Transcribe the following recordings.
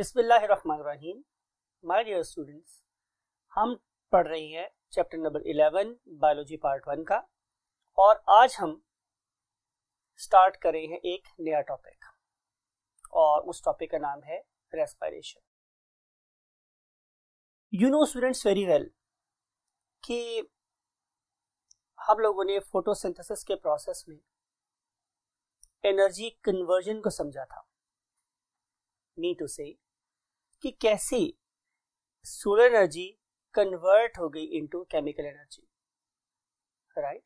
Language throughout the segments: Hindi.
बिस्मिल्लाहिर्रहमानिर्रहीम माय डियर स्टूडेंट्स हम पढ़ रहे हैं chapter number 11 biology part one का और आज हम स्टार्ट कर रहे हैं एक नया टॉपिक और उस टॉपिक का नाम है respiration you know students very well कि हम लोगों ने फोटोसिंथेसिस के प्रोसेस में एनर्जी कन्वर्जन को समझा था मी टू से कि कैसे सोलर एनर्जी कन्वर्ट हो गई इनटू केमिकल एनर्जी राइट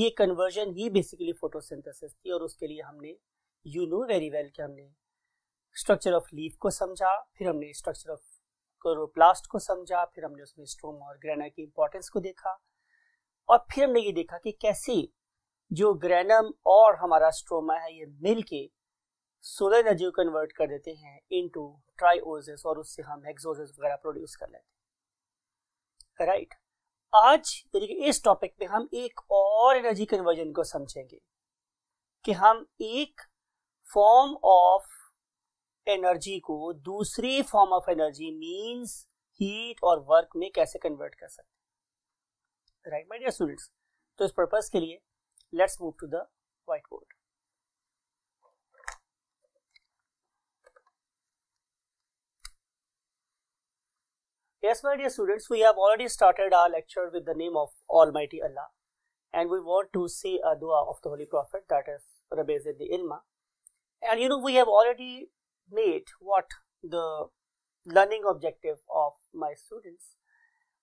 ये कन्वर्जन ही बेसिकली फोटोसिंथेसिस थी और उसके लिए हमने यू नो वेरी वेल कि हमने स्ट्रक्चर ऑफ लीफ को समझा फिर हमने स्ट्रक्चर ऑफ क्लोरोप्लास्ट को समझा फिर हमने उसमें स्ट्रोम और ग्रेना की इंपॉर्टेंस को देखा और फिर हमने ये देखा कि कैसे जो ग्रेनम और हमारा स्ट्रोमा है ये मिल के सोलर एनर्जी को कन्वर्ट कर देते हैं इनटू ट्राईओजेस और उससे हम एक्सोजेस वगैरह प्रोड्यूस कर लेते हैं राइट आज कि इस टॉपिक पे हम एक और एनर्जी कन्वर्जन को समझेंगे कि हम एक फॉर्म ऑफ एनर्जी को दूसरी form of energy means heat और वर्क में कैसे कन्वर्ट कर सकते हैं राइट माय डियर स्टूडेंट्स तो इस पर्पज के लिए let's move to the whiteboard Yes, my dear students, we have already started our lecture with the name of Almighty Allah and we want to see a dua of the Holy Prophet that is Rabezid the Ilma. And you know, we have already made what the learning objective of my students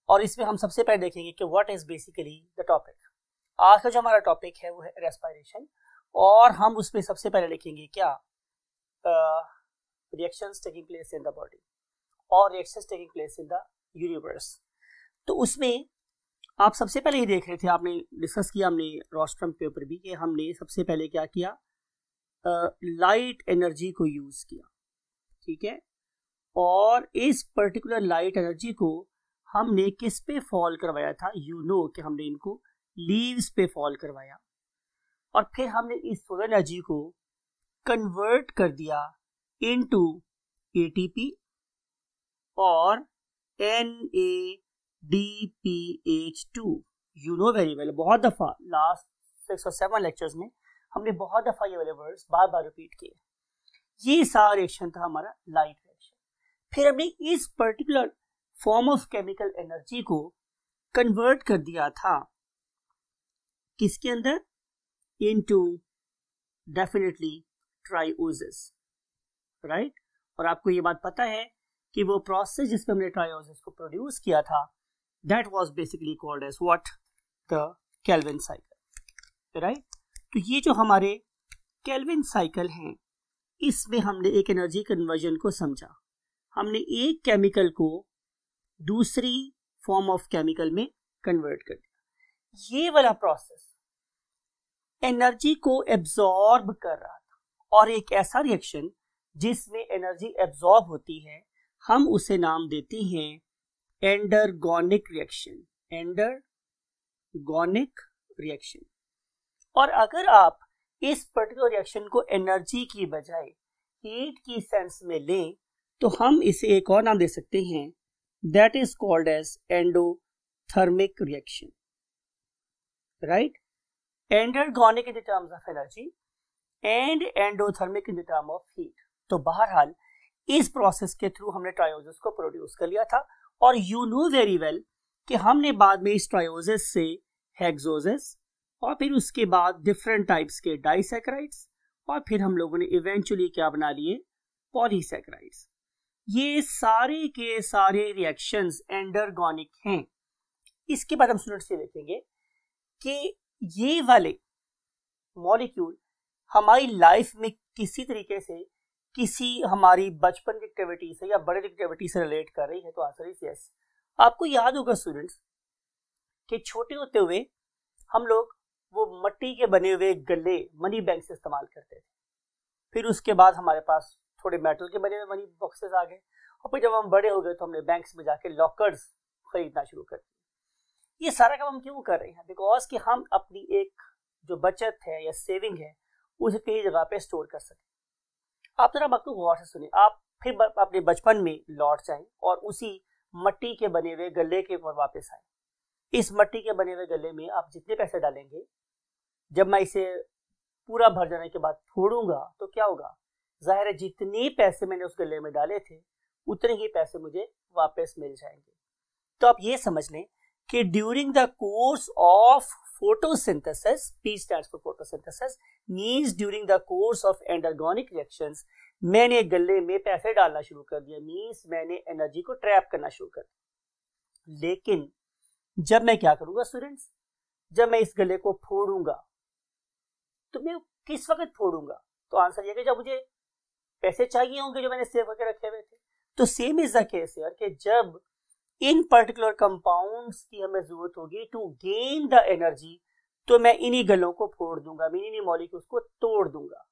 Or इसमें हम सबसे पहले what is basically the topic. Basically topic. Topic आज का जो हमारा टॉपिक है वो है रेस्पायरेशन और हम उसमें सबसे और reactions taking place in the universe तो उसमें आप सबसे पहले ही देख रहे थे आपने डिस्कस किया हमने रोस्ट्रम पेपर भी कि हमने सबसे पहले क्या किया लाइट uh, एनर्जी को यूज़ किया ठीक है और इस पर्टिकुलर लाइट एनर्जी को हमने किस पे फॉल करवाया था यू you नो know कि हमने इनको लीव्स पे फॉल करवाया और फिर हमने इस सोलर एनर्जी को कन्वर्ट कर दिया into ATP N A D P H two you know very well बहुत दफ़ा लास्ट सिक्स और सेवन लेक्चर्स में हमने बहुत दफ़ा ये वाले वर्ड्स बार बार रिपीट किए ये सारा रिएक्शन था हमारा लाइट रिएक्शन फिर हमने इस particular form of chemical energy को कन्वर्ट कर दिया था किसके अंदर इनटू डेफिनेटली ट्राइओजिस राइट और आपको ये बात पता है कि वो प्रोसेस जिसपे हमने ट्रायोसिस को प्रोड्यूस किया था that was basically called as what the Calvin cycle right तो ये जो हमारे कैलविन साइकिल हैं इसमें हमने एक एनर्जी कन्वर्जन को समझा हमने एक केमिकल को दूसरी फॉर्म ऑफ केमिकल में कन्वर्ट कर दिया ये वाला प्रोसेस एनर्जी को एब्जॉर्ब कर रहा था और एक ऐसा रिएक्शन जिसमें एनर्जी एब्जॉर्ब होती है हम उसे नाम देते हैं एंडरगोनिक रिएक्शन एंडरगोनिक रिएक्शन और अगर आप इस पर्टिकुलर रिएक्शन को एनर्जी की बजाय हीट की सेंस में लें तो हम इसे एक और नाम दे सकते हैं that is called as endothermic reaction right endergonic in the terms of energy and endothermic in the term of heat तो बहरहाल इस प्रोसेस के थ्रू हमने ट्रायोसिस को प्रोड्यूस कर लिया था और यू नो वेरी वेल कि हमने बाद में इस ट्रायोसिस से हेक्सोसिस और फिर उसके बाद डिफरेंट टाइप्स के डाइसेक्राइड्स और फिर हम लोगों ने इवेंचुअली क्या बना लिए पॉलीसेक्राइड्स ये सारे के सारे रिएक्शंस एंडरगोनिक हैं इसके बाद हम स्टूडेंट्स ये देखेंगे कि ये वाले मॉलिक्यूल हमारी लाइफ में किसी तरीके से किसी हमारी बचपन की एक्टिविटी से या बड़े एक्टिविटी से रिलेट कर रही है तो आंसर इज यस आपको याद होगा स्टूडेंट्स कि छोटे होते हुए हम लोग वो मट्टी के बने हुए गले मनी बैंक से इस्तेमाल करते थे फिर उसके बाद हमारे पास थोड़े मेटल के बने हुए मनी बॉक्सेस आ गए और फिर जब हम बड़े हो गए तो हमने बैंक्स में जाके लॉकर्स खरीदना शुरू कर दिया ये सारा काम हम क्यों कर रहे हैं बिकॉज कि हम अपनी एक जो बचत है या सेविंग है उसे कई जगह पे स्टोर कर सकें आप जरा बात गौर से सुने आप फिर अपने बचपन में लौट जाए और उसी मट्टी के बने हुए गले के ऊपर वापस आए इस मट्टी के बने हुए गले में आप जितने पैसे डालेंगे जब मैं इसे पूरा भर जाने के बाद छोड़ूंगा तो क्या होगा जाहिर है जितने पैसे मैंने उस गले में डाले थे उतने ही पैसे मुझे वापस मिल जाएंगे तो आप ये समझ लें कि during the course of photosynthesis, P stands for photosynthesis, means during the course of endergonic reactions, मैंने गले में पैसे डालना शुरू कर दिया मीन्स मैंने एनर्जी को ट्रैप करना शुरू कर दिया लेकिन जब मैं क्या करूंगा स्टूडेंट्स जब मैं इस गले को फोड़ूंगा तो मैं किस वक्त फोड़ूंगा तो आंसर यह जब मुझे पैसे चाहिए होंगे जो मैंने सेव करके रखे हुए थे तो सेम इज द केस यार कि जब इन पर्टिकुलर कंपाउंड्स की हमें जरूरत होगी टू गेन द एनर्जी तो मैं इन्हीं गलों को फोड़ दूंगा मैं इन्हीं मॉलिक्यूल्स को तोड़ दूंगा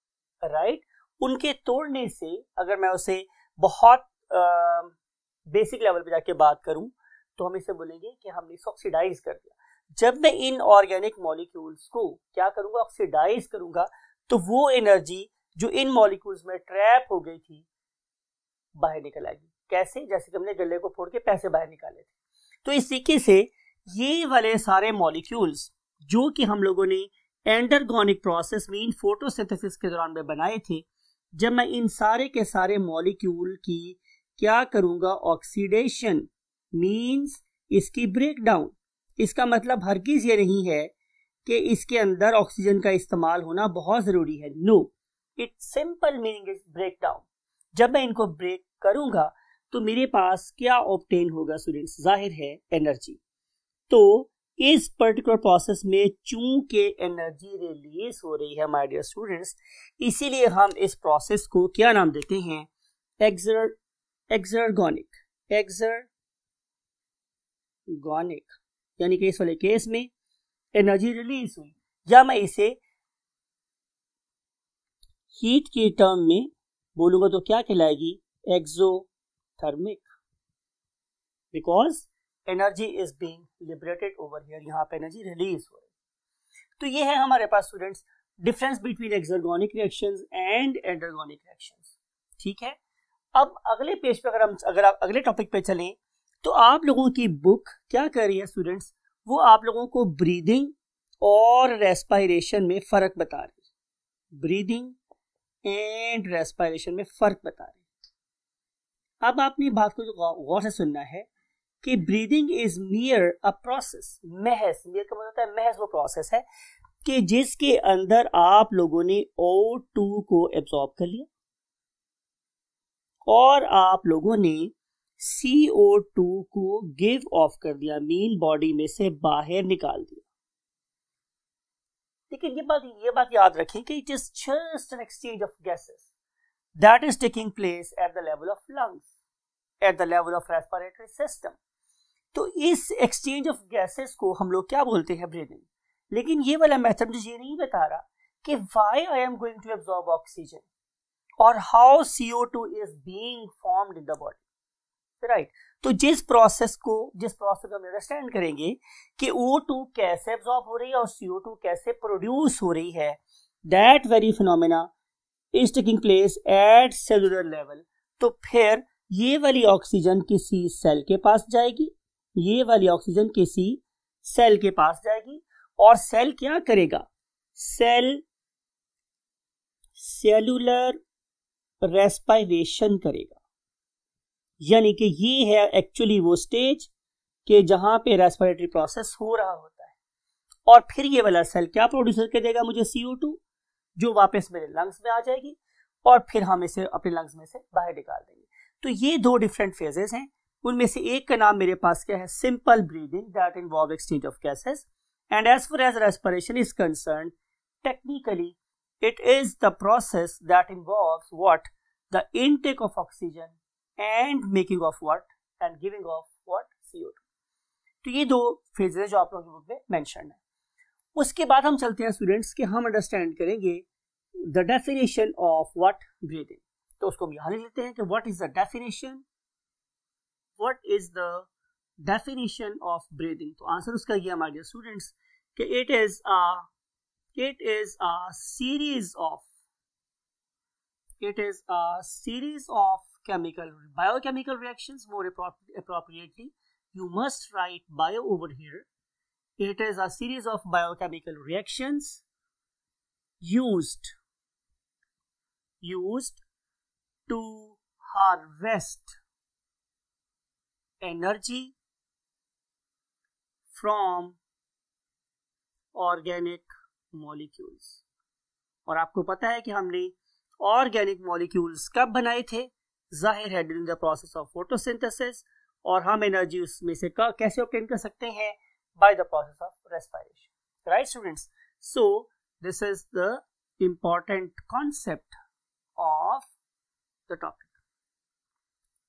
राइट उनके तोड़ने से अगर मैं उसे बहुत बेसिक लेवल पे जाके बात करूं तो हम इसे बोलेंगे कि हमने इसे ऑक्सीडाइज कर दिया जब मैं इन ऑर्गेनिक मॉलिक्यूल्स को क्या करूंगा ऑक्सीडाइज करूंगा तो वो एनर्जी जो इन मॉलिक्यूल्स में ट्रैप हो गई थी बाहर निकल आएगी कैसे जैसे कि हमने गले को फोड़ के पैसे बाहर निकाले थे तो इस तरीके से ये वाले सारे मॉलिक्यूल्स जो कि हम लोगों ने एंडरगोनिक प्रोसेस में फोटोसिंथेसिस के दौरान में बनाए थे जब मैं इन सारे के सारे मॉलिक्यूल की क्या करूँगा ऑक्सीडेशन मीन्स इसकी ब्रेकडाउन इसका मतलब हर चीज ये नहीं है कि इसके अंदर ऑक्सीजन का इस्तेमाल होना बहुत ज़रूरी है no it simple meaning is break down जब मैं इनको ब्रेक करूँगा तो मेरे पास क्या ऑप्टेन होगा स्टूडेंट्स जाहिर है एनर्जी तो इस पर्टिकुलर प्रोसेस में चूंकि एनर्जी रिलीज हो रही है माय डियर स्टूडेंट्स इसीलिए हम इस प्रोसेस को क्या नाम देते हैं एक्सर एक्सरगोनिक एक्सरगोनिक यानी कि इस वाले केस में एनर्जी रिलीज हुई या मैं इसे हीट के टर्म में बोलूंगा तो क्या कहलाएगी एक्सो thermic because energy is being liberated over here यहाँ पे energy release हो रही तो ये है हमारे पास students difference between exergonic reactions and endergonic reactions ठीक है अब अगले पेज पे अगर हम अगर आप अगले टॉपिक पे चलें तो आप लोगों की बुक क्या कर रही है स्टूडेंट्स वो आप लोगों को ब्रीदिंग और रेस्पायरेशन में फ़र्क बता रही है ब्रीदिंग एंड रेस्पायरेशन में फ़र्क बता रही है अब आपने बात को जो गौर से सुनना है कि breathing is mere a process महज मियर का मतलब है महज वो प्रोसेस है कि जिसके अंदर आप लोगों ने ओ टू को एब्जॉर्ब कर लिया और आप लोगों ने सी ओ टू को गिव ऑफ कर दिया मीन बॉडी में से बाहर निकाल दिया लेकिन ये बात ये बात याद रखें कि it is just an exchange of gases that is taking place at the level of lungs at the level of respiratory system तो इस एक्सचेंज ऑफ गैसेस को हम लोग क्या बोलते हैं ब्रीदिंग लेकिन ये वाला मेथड मुझे ये नहीं बता रहा कि why I am going to absorb oxygen और how C O two is being formed in the body right तो जिस प्रोसेस को जिस प्रोसेस को हम अंडरस्टैंड करेंगे कि ओ टू कैसे एब्जॉर्ब हो रही है और सी ओ टू कैसे प्रोड्यूस हो रही है that very phenomena is taking place at cellular level तो फिर ये वाली ऑक्सीजन किसी सेल के पास जाएगी ये वाली ऑक्सीजन किसी सेल के पास जाएगी और सेल क्या करेगा सेल सेलुलर रेस्पायरेशन करेगा यानी कि ये है एक्चुअली वो स्टेज के जहां पे रेस्पिरेटरी प्रोसेस हो रहा होता है और फिर ये वाला सेल क्या प्रोड्यूसर कर देगा मुझे सीओ टू जो वापस मेरे लंग्स में आ जाएगी और फिर हम इसे अपने लंग्स में से बाहर निकाल देंगे तो ये दो डिफरेंट फेजेस हैं उनमें से एक का नाम मेरे पास क्या है simple breathing that involve exchange of gases and as far as respiration is concern technically it is the process that involve what the intake of oxygen and making of what and giving off what CO तो ये दो फेजेज जो आप लोग के बुक में मैंशन है उसके बाद हम चलते हैं स्टूडेंट्स के हम अंडरस्टैंड करेंगे the definition of what breathing तो उसको हम यहां लिख लेते हैं कि what is the definition what is the definition तो आंसर उसका ये हमारे स्टूडेंट्स कि it is a it is a it is a series of chemical biochemical reactions more appropriately you must write bio over here it is a series of biochemical reactions used used to harvest energy from organic molecules और आपको पता है कि हमने ऑर्गेनिक मॉलिक्यूल्स कब बनाए थे जाहिर है during the process of photosynthesis और हम एनर्जी उसमें से कैसे ऑप्टेन कर सकते हैं by the process of respiration right students so this is the important concept of the topic.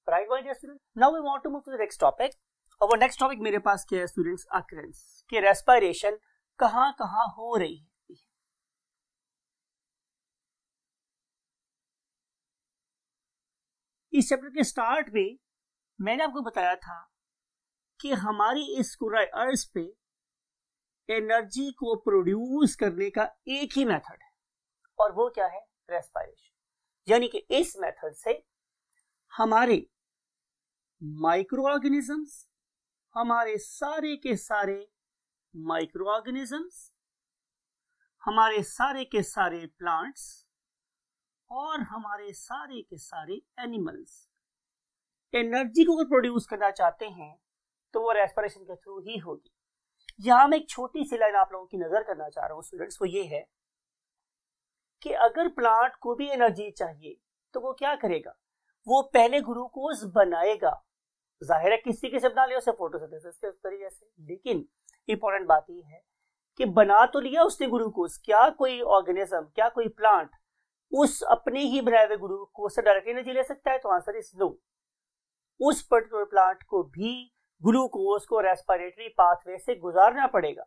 Right, my dear students. Now we want to move to the next topic. Our next topic, मेरे पास क्या है students? Occurrence. कि respiration कहाँ कहाँ हो रही है इस चैप्टर के स्टार्ट में मैंने आपको बताया था कि हमारी इस कुरा अर्थ पे एनर्जी को प्रोड्यूस करने का एक ही मेथड है और वो क्या है रेस्पायरेशन यानी कि इस मेथड से हमारे माइक्रो ऑर्गेनिजम्स हमारे सारे के सारे माइक्रो ऑर्गेनिजम्स हमारे सारे के सारे प्लांट्स और हमारे सारे के सारे एनिमल्स एनर्जी को अगर प्रोड्यूस करना चाहते हैं तो वो रेस्पिरेशन के थ्रू ही होगी यहां मैं एक छोटी सी लाइन आप लोगों की नजर करना चाह रहा हूँ स्टूडेंट्स वो ये है कि अगर प्लांट को भी एनर्जी चाहिए तो वो क्या करेगा वो पहले ग्लूकोज बनाएगा जाहिर है किसी के से बना लिया उसे फोटोसिंथेसिस के तरीके से लेकिन इंपॉर्टेंट बात यह है कि बना तो लिया उसने ग्लूकोज क्या कोई ऑर्गेनिज्म क्या कोई प्लांट उस अपने ही बनाए हुए ग्लूकोज से डायरेक्ट एनर्जी ले सकता है तो आंसर इज नो उस पर्टिकुलर प्लांट को भी ग्लूकोज को रेस्पिरेटरी पाथवे से गुजारना पड़ेगा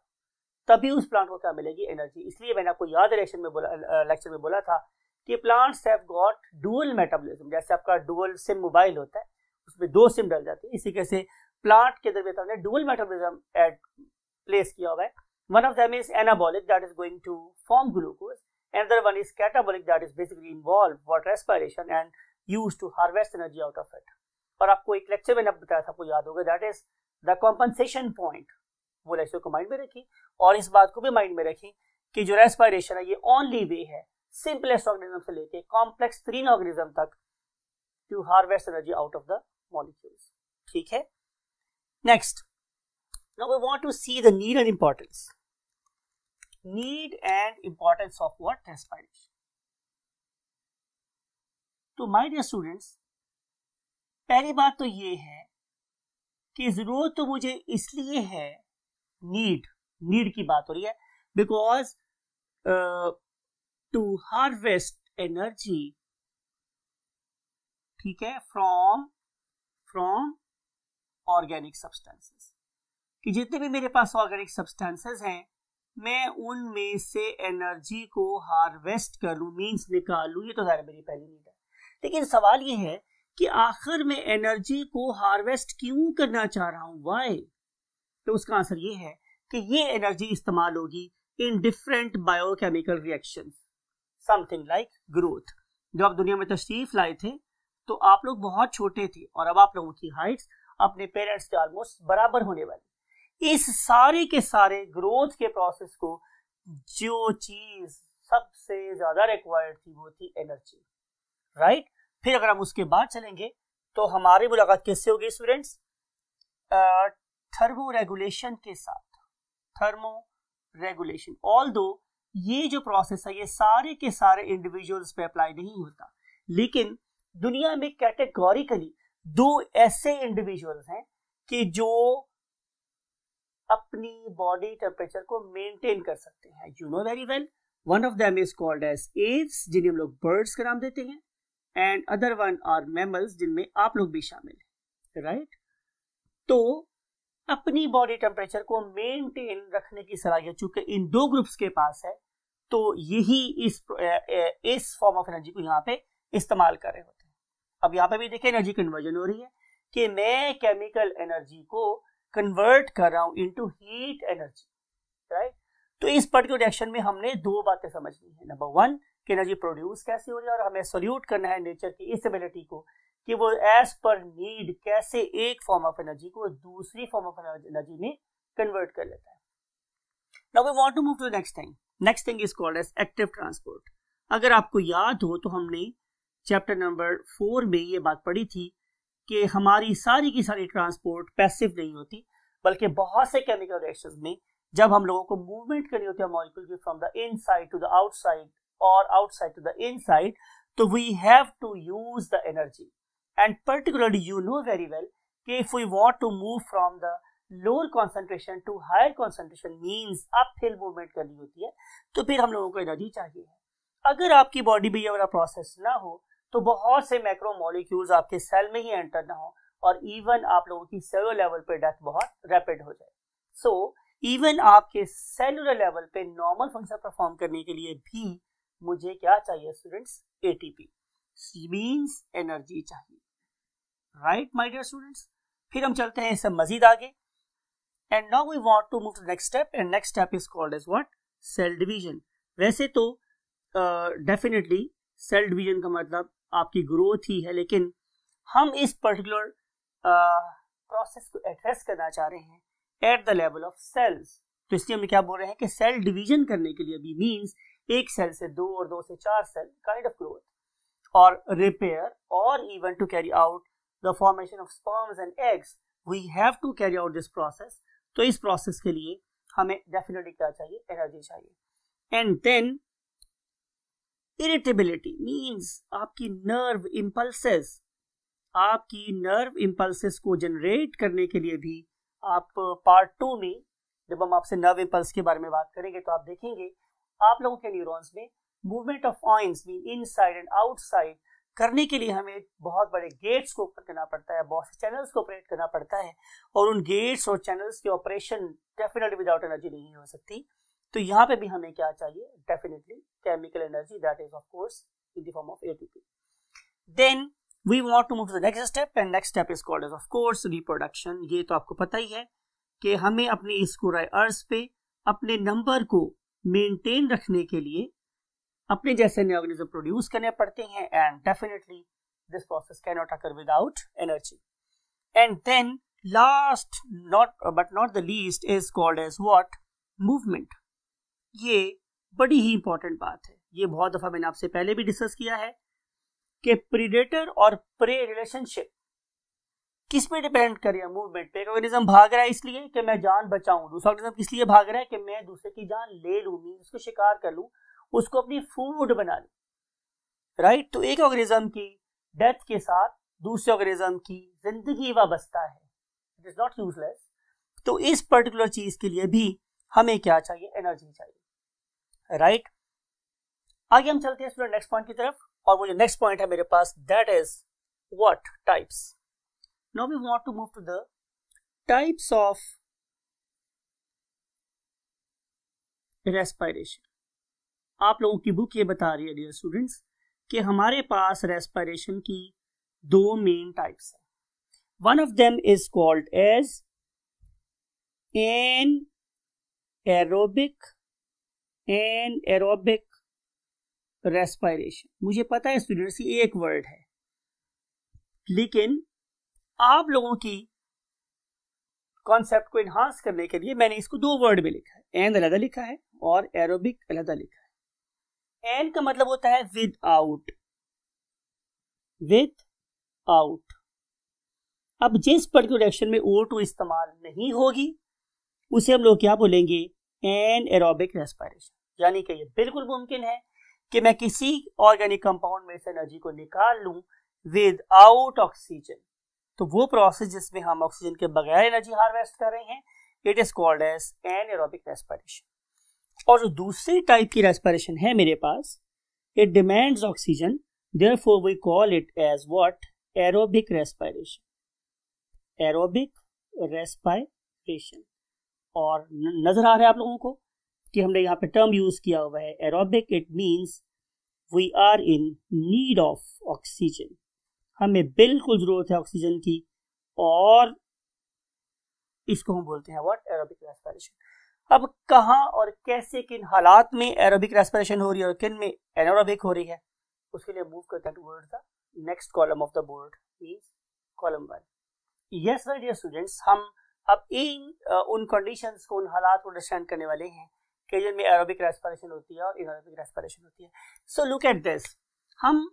तभी उस प्लांट को क्या मिलेगी एनर्जी इसलिए मैंने आपको याद रिएक्शन में बोला लेक्चर में बोला था कि plants have got dual metabolism जैसे आपका डुअल सिम मोबाइल होता है उसमें दो सिम डल जाती है इसी के से प्लांट के दरमियान हमने डुअल मेटाबॉलिज्म एट प्लेस किया हुआ है one of them is anabolic that is going to form glucose another one is catabolic that is basically involve water respiration and use to harvest energy out of it और आपको एक लेक्चर मैंने बताया था आपको याद होगा that is the compensation point वो रेशियो को माइंड में रखें और इस बात को भी माइंड में रखें कि जो रेस्पायरेशन है ये ओनली वे है सिंपलेस्ट ऑर्गेनिज्म से लेके कॉम्प्लेक्स तीन ऑर्गेनिज्म तक to harvest energy out of the molecules ठीक है next now we want to see the need and importance need and importance of what respiration तो माय डियर स्टूडेंट्स पहली बात तो ये है कि जरूरत तो मुझे इसलिए है नीड नीड की बात हो रही है बिकॉज टू हार्वेस्ट एनर्जी ठीक है फ्रॉम फ्रॉम ऑर्गेनिक सब्सटेंसेस कि जितने भी मेरे पास ऑर्गेनिक सब्सटेंसेस हैं मैं उनमें से एनर्जी को हार्वेस्ट करूं मींस मीन्स निकालू ये तो ज़ाहिर मेरी पहली नीड है लेकिन सवाल ये है कि आखिर में एनर्जी को हार्वेस्ट क्यों करना चाह रहा हूं वाई तो उसका आंसर ये है कि ये एनर्जी इस्तेमाल होगी in different biochemical reaction something like growth जब आप दुनिया में तशरीफ लाए थे तो आप लोग बहुत छोटे थे और अब आप लोगों की हाइट्स अपने पेरेंट्स के ऑलमोस्ट बराबर होने वाली इस सारे के सारे ग्रोथ के प्रोसेस को जो चीज सबसे ज्यादा रिक्वायर्ड थी वो थी एनर्जी राइट फिर अगर हम उसके बाद चलेंगे तो हमारी मुलाकात किससे होगी स्टूडेंट्स थर्मो रेगुलेशन के साथ थर्मो रेगुलेशन ऑल दो ये जो प्रोसेस है ये सारे के सारे इंडिविजुअल्स पे अप्लाई नहीं होता लेकिन दुनिया में कैटेगोरिकली दो ऐसे इंडिविजुअल्स हैं कि जो अपनी बॉडी टेम्परेचर को मेंटेन कर सकते हैं you know very well one of them is called as aves जिन्हें हम लोग बर्ड्स का नाम देते हैं and other one are mammals जिनमें आप लोग भी शामिल हैं राइट right? तो अपनी बॉडी टेम्परेचर को मेंटेन रखने की सलाहियत चूंकि इन दो ग्रुप्स के पास है तो यही इस इस फॉर्म ऑफ एनर्जी को यहाँ पे इस्तेमाल कर रहे होते हैं अब यहाँ पे भी देखिए एनर्जी कन्वर्जन हो रही है कि मैं केमिकल एनर्जी को कन्वर्ट कर रहा हूँ इनटू हीट एनर्जी राइट तो इस पर्टिकुलर रिएक्शन में हमने दो बातें समझनी है नंबर वन कि एनर्जी प्रोड्यूस कैसे हो रही है और हमें सोल्यूट करना है नेचर की इस एबिलिटी को कि वो एज पर नीड कैसे एक फॉर्म ऑफ एनर्जी को दूसरी फॉर्म ऑफ एनर्जी में कन्वर्ट कर लेता है now we want to move to next thing next thing is called as active transport अगर आपको याद हो तो हमने चैप्टर नंबर फोर में ये बात पढ़ी थी कि हमारी सारी की सारी ट्रांसपोर्ट पैसिव नहीं होती बल्कि बहुत से केमिकल रिएक्शन में जब हम लोगों को मूवमेंट करनी होती है मॉलिक्यूल की from the inside to the outside और outside to the inside तो we have to use the energy and particularly you know very well okay, if we want to move from the lower concentration to higher concentration means uphill movement करनी होती है तो फिर हम लोगों को एनर्जी चाहिए अगर आपकी बॉडी में ये वाला प्रोसेस ना हो तो बहुत से मैक्रो मॉलिक्यूल्स आपके सेल में ही एंटर ना हो और इवन आप लोगों की सेलुलर लेवल पे डेथ बहुत रैपिड हो जाए सो so, इवन आपके सेलुलर लेवल पे नॉर्मल फंक्शन परफॉर्म करने के लिए भी मुझे क्या चाहिए students a ATP means energy चाहिए राइट माई डियर स्टूडेंट्स फिर हम चलते हैं इससे मजीद आगे and now we want to move to next step and next step is called is what cell division वैसे तो डेफिनेटली सेल डिवीजन का मतलब आपकी ग्रोथ ही है लेकिन हम इस पर्टिकुलर प्रोसेस uh, को एड्रेस करना चाह रहे हैं at the level of cells तो इसलिए हम क्या बोल रहे हैं कि सेल डिवीजन करने के लिए भी मींस एक सेल से दो और दो से चार सेल काइंड ऑफ ग्रोथ और रिपेयर और even to carry out the formation of sperms and eggs we have to carry out this process तो इस प्रोसेस के लिए हमें डेफिनेटली क्या चाहिए एनर्जी चाहिए एंड देन इरिटेबिलिटी मींस आपकी नर्व इम्पल्सेस आपकी नर्व इम्पल्सेस को जनरेट करने के लिए भी आप पार्ट टू में जब हम आपसे नर्व इम्पल्स के बारे में बात करेंगे तो आप देखेंगे आप लोगों के न्यूरॉन्स में movement of ions mean inside and outside करने के लिए हमें बहुत बड़े गेट्स को ओपन करना पड़ता है बहुत से चैनल्स को ऑपरेट करना पड़ता है और उन गेट्स और चैनल्स के ऑपरेशन डेफिनेटली विदाउट एनर्जी नहीं हो सकती तो यहाँ पे भी हमें क्या चाहिए definitely chemical energy that is of course in the form of ATP. Then we want to move to the next step and next step is called as of course reproduction. ये तो आपको पता ही है कि हमें अपने इस कोराई अर्थ पे अपने नंबर को मेनटेन रखने के लिए अपने जैसे नए ऑर्गेनिज्म प्रोड्यूस करने पड़ते हैं and definitely this process can not occur without energy and then last not but not the least is called as what movement ये बड़ी ही इंपॉर्टेंट बात है ये बहुत दफा मैंने आपसे पहले भी डिस्कस किया है कि प्रीडेटर और प्रे रिलेशनशिप किस पे डिपेंड कर रहा है मूवमेंट पे ऑर्गेनिज्म भाग रहा है इसलिए कि मैं जान बचाऊं दूसरा ऑर्गेनिज्म किस लिए भाग रहा है कि मैं दूसरे की जान ले लूं उसको शिकार कर लूं उसको अपनी फूड बना ले राइट तो एक ऑर्गेनिज्म की डेथ के साथ दूसरे ऑर्गेनिज्म की जिंदगी वाबस्ता है इट इज नॉट यूजलेस तो इस पर्टिकुलर चीज के लिए भी हमें क्या चाहिए एनर्जी चाहिए राइट right? आगे हम चलते हैं स्टूडेंट नेक्स्ट पॉइंट की तरफ और वो जो नेक्स्ट पॉइंट है मेरे पास that is what types no we want to move to the types of respiration आप लोगों की बुक ये बता रही है डियर स्टूडेंट्स कि हमारे पास रेस्पिरेशन की दो मेन टाइप्स है one of them is called as anaerobic anaerobic respiration मुझे पता है स्टूडेंट्स ये एक वर्ड है लेकिन आप लोगों की कॉन्सेप्ट को इनहांस करने के लिए मैंने इसको दो वर्ड में लिखा है एन अलहदा लिखा है और एरोबिक अलहदा लिखा है एंड का मतलब होता है विद आउट विद आउट अब जिस पर्टिकुलर एक्शन में ओ टू इस्तेमाल नहीं होगी उसे हम लोग क्या बोलेंगे एन एरोबिक रेस्पायरेशन यानी कि ये बिल्कुल मुमकिन है कि मैं किसी ऑर्गेनिक कंपाउंड में से एनर्जी को निकाल लूं विद आउट ऑक्सीजन तो वो प्रोसेस जिसमें हम ऑक्सीजन के बगैर एनर्जी हार्वेस्ट कर रहे हैं it is called as anaerobic respiration और जो दूसरी टाइप की रेस्पिरेशन है मेरे पास it demands oxygen therefore we call it as what aerobic respiration aerobic respiration और नज़र आ रहा है आप लोगों को कि हमने यहाँ पे टर्म यूज़ किया हुआ है aerobic it means we are in need of oxygen हमें बिल्कुल ज़रूरत है ऑक्सीजन की और इसको हम बोलते हैं व्हाट एरोबिक रेस्पिरेशन अब कहाँ और कैसे किन हालात में एरोबिक रेस्पिरेशन हो रही है और किन में एनोरोबिक हो रही है उसके लिए मूव करते हैं toward the next column of the board means column one yes sir dear students हम अब इन उन कंडीशंस को उन हालात को अंडरस्टैंड करने वाले हैं कि जिनमें एरोबिक रेस्पिरेशन होती है और इनोरोबिक रेस्पिरेशन होती है सो लुक एट दिस हम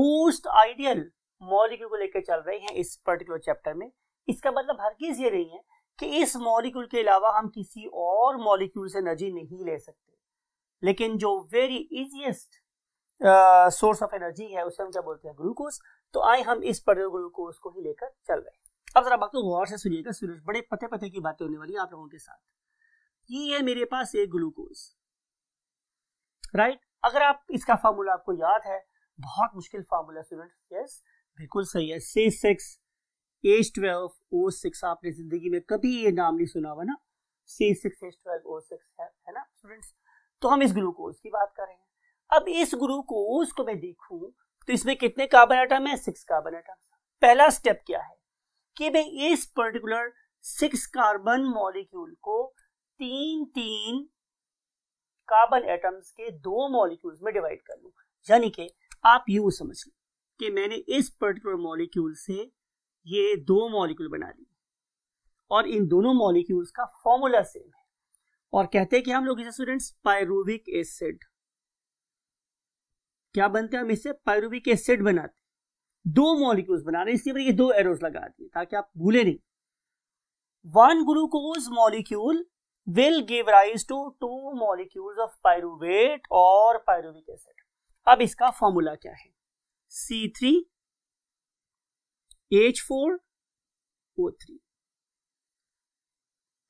मोस्ट आइडियल मॉलिक्यूल को लेकर चल रहे हैं इस पर्टिकुलर चैप्टर में इसका मतलब हर चीज ये नहीं है कि इस मॉलिक्यूल के अलावा हम किसी और मॉलिक्यूल से एनर्जी नहीं ले सकते लेकिन जो very easiest source of energy है उसे हम क्या बोलते हैं ग्लूकोज तो आए हम इस पर ग्लूकोज को ही लेकर चल रहे हैं अब जरा बात गौर से सुनिएगा सूरज बड़े पते पते की बातें होने वाली है आप लोगों के साथ ये है मेरे पास एक ग्लूकोज राइट अगर आप इसका फार्मूला आपको याद है बहुत मुश्किल फार्मूला स्टूडेंट यस बिल्कुल सही है C six H twelve O six आपने जिंदगी में कभी ये नाम नहीं सुना हुआ ना C six H twelve O six है है ना स्टूडेंट्स तो हम इस ग्लूकोज की बात कर रहे हैं अब इस ग्लूकोज को मैं देखूं तो इसमें कितने कार्बन आइटम है सिक्स कार्बन आइटम पहला स्टेप क्या है कि मैं इस पर्टिकुलर सिक्स कार्बन मॉलिक्यूल को तीन तीन कार्बन एटम्स के दो मॉलिक्यूल्स में डिवाइड कर लूं यानी कि आप यू समझ लें कि मैंने इस पर्टिकुलर मॉलिक्यूल से ये दो मॉलिक्यूल बना लिए और इन दोनों मॉलिक्यूल्स का फॉर्मूला सेम है और कहते हैं कि हम लोग इसे स्टूडेंट्स पायरूविक एसिड क्या बनते हैं हम इसे पायरूविक एसिड बनाते दो मॉलिक्यूल्स बना रहे इसलिए ये दो एरोज लगा दिए ताकि आप भूले नहीं one glucose molecule will give rise to two molecules of pyruvate और पायरूविक एसिड अब इसका फॉर्मूला क्या है C three H4O3.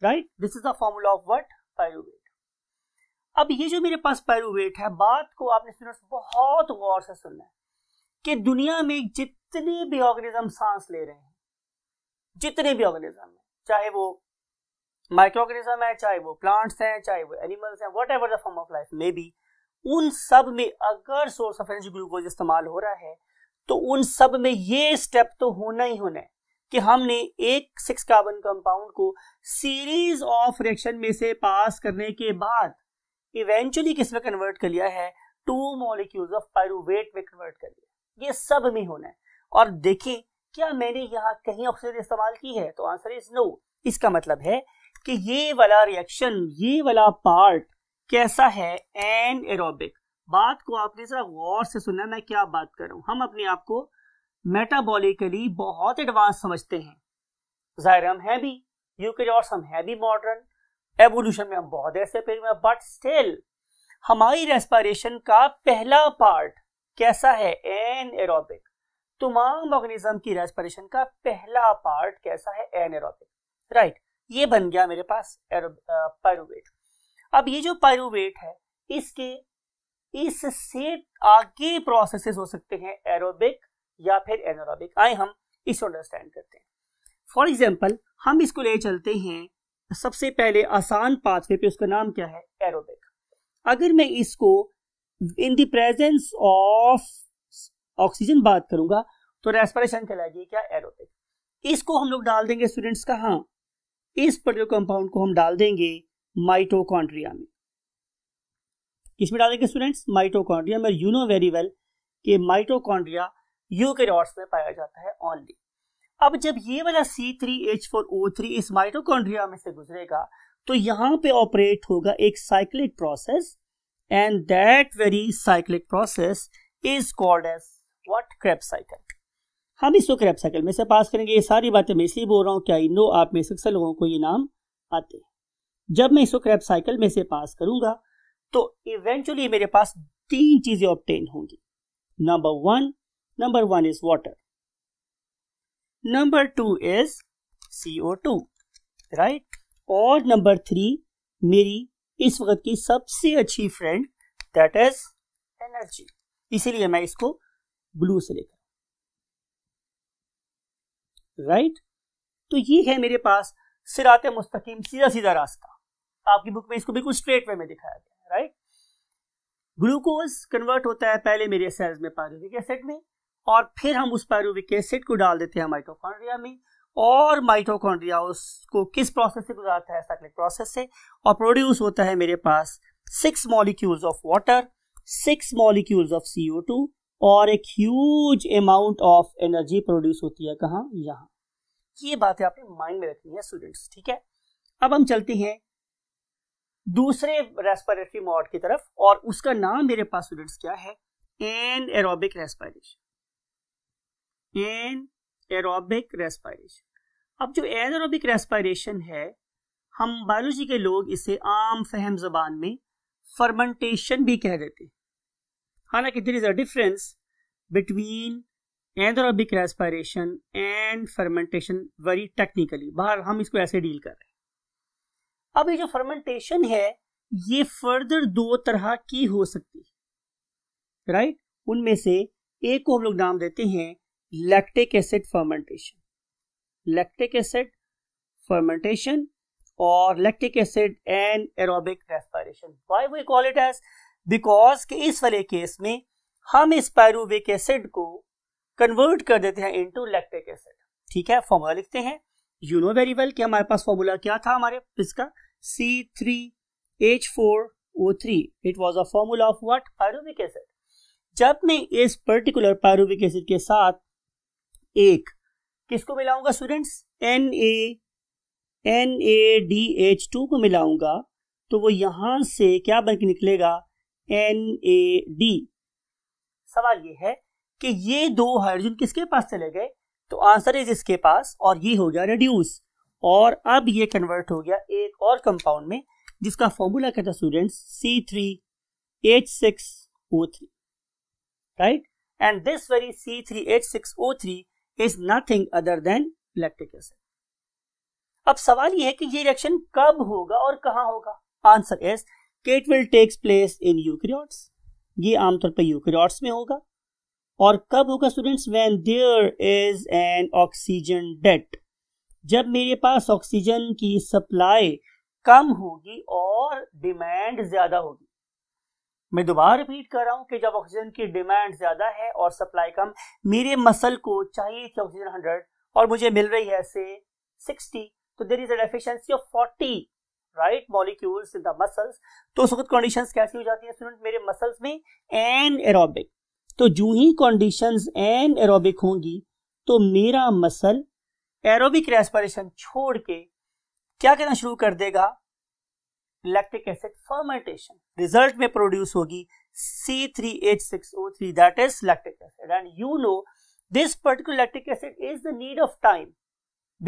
Right this is the formula of what? Pyruvate. अब ये जो मेरे पास पायरुवेट है बात को आपने स्टूडेंट्स बहुत गौर से सुनना है कि दुनिया में जितने भी ऑर्गेनिज्म सांस ले रहे हैं जितने भी ऑर्गेनिज्म है चाहे वो माइक्रो ऑर्गेनिज्म है चाहे वो प्लांट्स हैं चाहे वो एनिमल्स हैं whatever the form of life may be उन सब में अगर सोर्स ऑफ एनर्जी ग्लूकोज इस्तेमाल हो रहा है तो उन सब में ये स्टेप तो होना ही होना है कि हमने एक सिक्स कार्बन कंपाउंड को सीरीज ऑफ रिएक्शन में से पास करने के बाद इवेंचुअली किस में कन्वर्ट कर लिया है टू मॉलिक्यूल्स ऑफ पायरुवेट में कन्वर्ट कर लिया ये सब में होना है और देखें क्या मैंने यहाँ कहीं ऑक्सीजन इस्तेमाल की है तो आंसर इज नो इसका मतलब है कि ये वाला रिएक्शन ये वाला पार्ट कैसा है एन एरोबिक बात को आपने जरा गौर से सुनना मैं क्या बात कर रहा हूँ हम अपने आप को मेटाबॉलिकली बहुत एडवांस समझते हैं जाहिर हम है भी यू के और हम है भी मॉडर्न एवोल्यूशन में हम बहुत ऐसे पेड़ हुए बट स्टिल हमारी रेस्पायरेशन का पहला पार्ट कैसा है एन एरोबिक तमाम ऑर्गेनिज्म की रेस्पायरेशन का पहला पार्ट कैसा है एन एरोबिक राइट ये बन गया मेरे पास पायरुवेट अब ये जो पायरुवेट है इसके इससे आगे प्रोसेसेस हो सकते हैं एरोबिक या फिर एनोरोबिक आए हम इसको अंडरस्टैंड करते हैं फॉर एग्जाम्पल हम इसको ले चलते हैं सबसे पहले आसान पाथवे पे उसका नाम क्या है एरोबिक अगर मैं इसको in the presence of oxygen बात करूंगा तो रेस्पिरेशन कहलाएगी क्या एरोबिक इसको हम लोग डाल देंगे स्टूडेंट्स का हाँ इस पर्टिकुलर कंपाउंड को हम डाल देंगे माइटोकॉन्ड्रिया में किसमें डालेंगे स्टूडेंट्स माइटोकॉन्ड्रिया में यू नो वेरी वेल कि माइटोकॉन्ड्रिया यूकेरियोट्स में पाया जाता है ऑनली अब जब ये वाला C three H four O three इस माइटोकॉन्ड्रिया में से गुजरेगा तो यहाँ पे ऑपरेट होगा एक cyclic process and that very cyclic process is called as what Krebs cycle हम इसको क्रेप साइकिल में से पास करेंगे ये सारी बातें मैं इसलिए बोल रहा हूँ क्या आई नो आप में से अक्सर लोगों को ये नाम आते हैं जब मैं इसको क्रेप साइकिल में से पास करूंगा तो इवेंचुअली मेरे पास तीन चीजें ऑप्टेन होंगी number one number one is water number two is CO two right और नंबर थ्री मेरी इस वक्त की सबसे अच्छी फ्रेंड दैट इज एनर्जी इसीलिए मैं इसको ब्लू से लेकर राइट तो ये है मेरे पास सिरात मुस्तकीम सीधा सीधा रास्ता आपकी बुक में इसको बिल्कुल स्ट्रेट वे में दिखाया गया ग्लूकोज कन्वर्ट होता है पहले मेरे सेल्स में पायरुविक एसिड में और फिर हम उस पायरुविक एसिड को डाल देते हैं माइटोकॉन्ड्रिया में और माइटोकॉन्ड्रिया उसको किस प्रोसेस से गुजारता है साइक्लिक प्रोसेस से और प्रोड्यूस होता है मेरे पास six molecules of water six molecules of C और एक huge amount of energy produce होती है कहाँ यहाँ ये बातें आपने माइंड में रखनी है स्टूडेंट्स ठीक है अब हम चलते हैं दूसरे रेस्पिरेटरी मॉड की तरफ और उसका नाम मेरे पास स्टूडेंट्स क्या है anaerobic respiration anaerobic respiration अब जो एन एरोबिक रेस्पायरेशन है हम बायोलॉजी के लोग इसे आम फहम जबान में फर्मेंटेशन भी कह देते हैं हालांकि there is a difference between anaerobic respiration and fermentation very technically बाहर हम इसको ऐसे डील कर रहे हैं अब ये जो फर्मेंटेशन है ये फर्दर दो तरह की हो सकती है राइट उनमें से एक को हम लोग नाम देते हैं lactic acid fermentation lactic acid fermentation और lactic acid and aerobic respiration why we call it as because के इस वाले केस में हम इस पायरूविक एसिड को कन्वर्ट कर देते हैं इनटू लैक्टिक एसिड ठीक है फॉर्मूला लिखते हैं यू नो वेरी वेल कि हमारे पास फॉर्मूला क्या था हमारे इसका C three H four O three it was a formula of what pyruvic acid जब मैं इस पर्टिकुलर पायरुविक एसिड के साथ एक किसको मिलाऊंगा students N A N A D H two को मिलाऊंगा तो वो यहां से क्या बन के निकलेगा एन ए डी सवाल ये है कि ये दो हाइड्रोजन किसके पास चले गए तो आंसर इज इसके पास और ये हो गया रिड्यूस और अब ये कन्वर्ट हो गया एक और कंपाउंड में जिसका फॉर्मूला कहता था students C three H six O three right and this very C three H six O three is nothing other than lactic acid अब सवाल ये है कि ये रिएक्शन कब होगा और कहाँ होगा answer is it will takes place in eukaryotes ये आमतौर पर यूक्रियोट्स में होगा और कब होगा students when there is an oxygen that जब मेरे पास ऑक्सीजन की सप्लाई कम होगी और डिमांड ज्यादा होगी मैं दोबारा रिपीट कर रहा हूँ कि जब ऑक्सीजन की डिमांड ज्यादा है और सप्लाई कम मेरे मसल को चाहिए थी ऑक्सीजन हंड्रेड और मुझे मिल रही है से सिक्सटी तो there is efficiency of 40 right molecules in the muscles तो उस वक्त कंडीशंस कैसी हो जाती है स्टूडेंट मेरे मसल्स में एन एरोबिक तो जू ही कंडीशंस एन एरोबिक होंगी तो मेरा मसल एरोबिक रेस्पिरेशन छोड़ के क्या कहना शुरू कर देगा लैक्टिक एसिड फर्मेंटेशन रिजल्ट में प्रोड्यूस होगी C three six O three that is lactic acid and you know this particular lactic acid is the need of time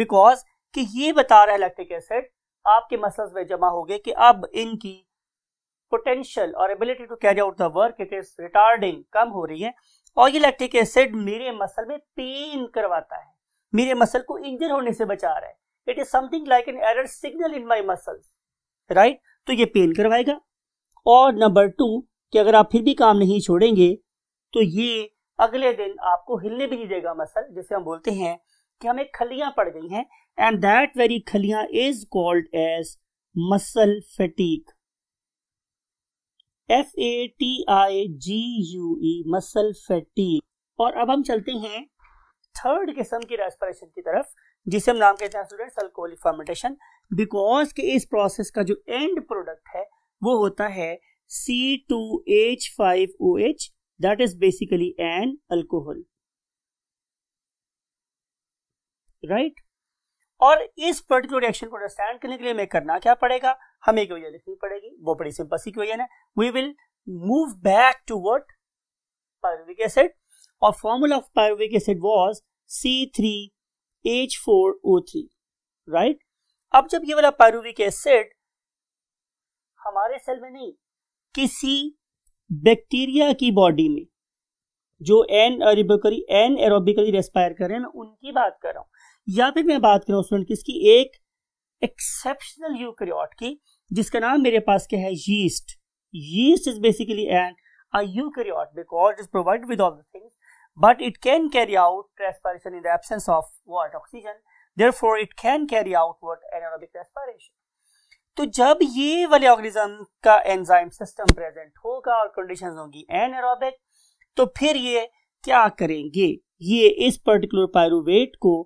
because कि ये बता रहा है लैक्टिक एसिड आपके मसल्स में जमा हो गए कि अब इनकी पोटेंशियल और ability to carry out the work it is retarding कम हो रही है और ये लैक्टिक एसिड मेरे मसल में पेन करवाता है मेरे मसल को इंजर होने से बचा रहा है it is something like an error signal in my muscle right तो ये पेन करवाएगा और नंबर टू कि अगर आप फिर भी काम नहीं छोड़ेंगे तो ये अगले दिन आपको हिलने भी नहीं देगा मसल जैसे हम बोलते हैं कि हमें खलियां पड़ गई हैं एंड दैट वेरी खलियां is called as muscle fatigue F A T I G U E muscle fatigue और अब हम चलते हैं थर्ड किस्म की रेस्परेशन की तरफ जिसे हम नाम कहते हैं स्टूडेंट्स अल्कोहलिक फर्मेंटेशन बिकॉज के इस प्रोसेस का जो एंड प्रोडक्ट है वो होता है C two H five O H that is basically an alcohol right और इस पर्टिकुलर रिएक्शन को अंडरस्टैंड करने के लिए हमें करना क्या पड़ेगा हमें एक लिखनी पड़ेगी वो बड़ी सिंपल सी क्वेश्चन है we will move back to what pyruvic acid और formula of pyruvic acid was C3H4O3 right अब जब ये वाला पायरुविक एसिड हमारे सेल में नहीं किसी बैक्टीरिया की बॉडी में जो anaerobically anaerobically respire कर रहे हैं मैं उनकी बात कर रहा हूं या फिर मैं बात करूं स्टूडेंट किसकी एक एक्सेप्शनल यूक्रियोट की जिसका नाम मेरे पास क्या है yeast yeast is basically an eukaryote because is provide with all things but it can carry out transpiration in the absence of what oxygen therefore it can carry out what anaerobic transpiration तो जब ये वाले ऑर्गेनिज्म का एंजाइम सिस्टम प्रेजेंट होगा और कंडीशंस होंगी एनरोबिक तो फिर ये क्या करेंगे ये इस पर्टिकुलर पायरुवेट को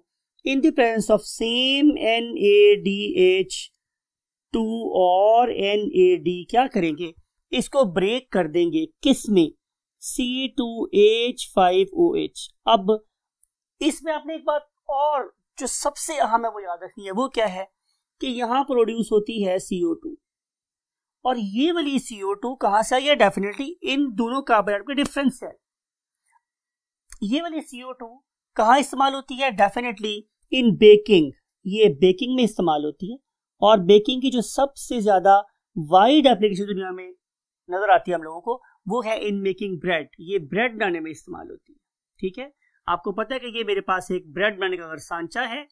in the presence of same NADH2 और NAD क्या करेंगे इसको ब्रेक कर देंगे किस में C2H5OH अब इसमें आपने एक बात और जो सबसे अहम है वो याद रखनी है वो क्या है कि यहां प्रोड्यूस होती है CO2 और ये वाली CO2 कहां से आई है डेफिनेटली इन दोनों कार्बन के डिफरेंस है ये वाली CO2 कहां इस्तेमाल होती है डेफिनेटली इन बेकिंग ये बेकिंग में इस्तेमाल होती है और बेकिंग की जो सबसे ज़्यादा वाइड एप्लीकेशन दुनिया में नज़र आती है हम लोगों को वो है इन मेकिंग ब्रेड ये ब्रेड बनाने में इस्तेमाल होती है ठीक है आपको पता है कि ये मेरे पास एक ब्रेड बनाने का अगर सांचा है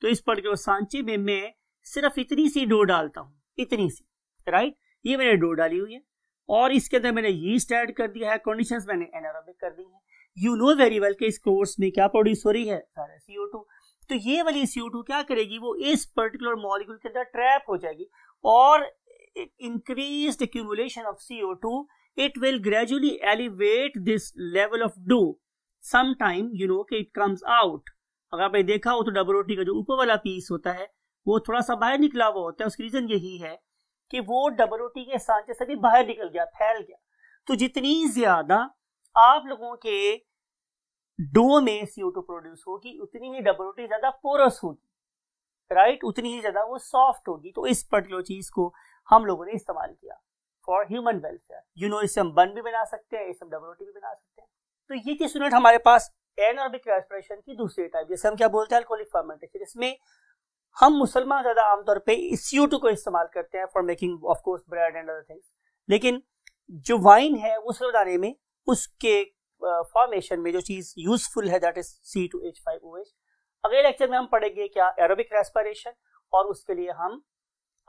तो इस पर जो सांचे में मैं सिर्फ इतनी सी डो डालता हूँ इतनी सी राइट ये मैंने डो डाली हुई है और इसके अंदर मैंने यीस्ट ऐड कर दिया है कंडीशंस मैंने एनारोबिक कर दी है यू नो वेरी वेल कि इस कोर्स में क्या प्रोड्यूस हो रही है सारा सी ओ टू तो ये वाली CO2 क्या करेगी वो इस पर्टिकुलर मॉलिक्यूल के अंदर ट्रैप हो जाएगी और increased accumulation of CO2, it will gradually elevate this level of dew. Sometime, you know के इट कम्स आउट अगर आपने देखा हो तो डबल रोटी का जो ऊपर वाला पीस होता है वो थोड़ा सा बाहर निकला हुआ होता है उसकी रीजन यही है कि वो डबल रोटी के सांचे से भी बाहर निकल गया फैल गया तो जितनी ज्यादा आप लोगों के डो में सीओ टू प्रोड्यूस होगी उतनी ही डब्ल्यू ज्यादा पोरस होगी राइट उतनी ही ज्यादा वो सॉफ्ट होगी तो इस पर्टिकुलर चीज को हम लोगों ने इस्तेमाल किया for human welfare you know इसे हम बन भी बना सकते हैं इसे हम डब्ल्यू भी बना सकते हैं तो ये चीज यूनिट हमारे पास एनऑर्बिक रेस्पिरेशन की दूसरी टाइप जैसे हम क्या बोलते हैं अल्कोहलिक फर्मेंटेशन इसमें हम मुसलमान ज्यादा आमतौर पर सीओ टू को इस्तेमाल करते हैं for making of course bread and other things लेकिन जो वाइन है उस लगाने में उसके फॉर्मेशन में जो चीज़ यूजफुल है that is C two H five O H अगले लेक्चर में हम पढ़ेंगे क्या एरोबिक रेस्पायरेशन और उसके लिए हम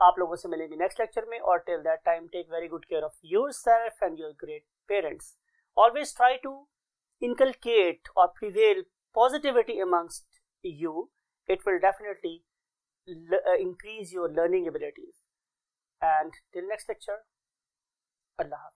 आप लोगों से मिलेंगे नेक्स्ट लेक्चर में और till that time take very good care of yourself and your great parents always try to inculcate और prevail positivity amongst you it will definitely increase your learning abilities. And till next lecture Allah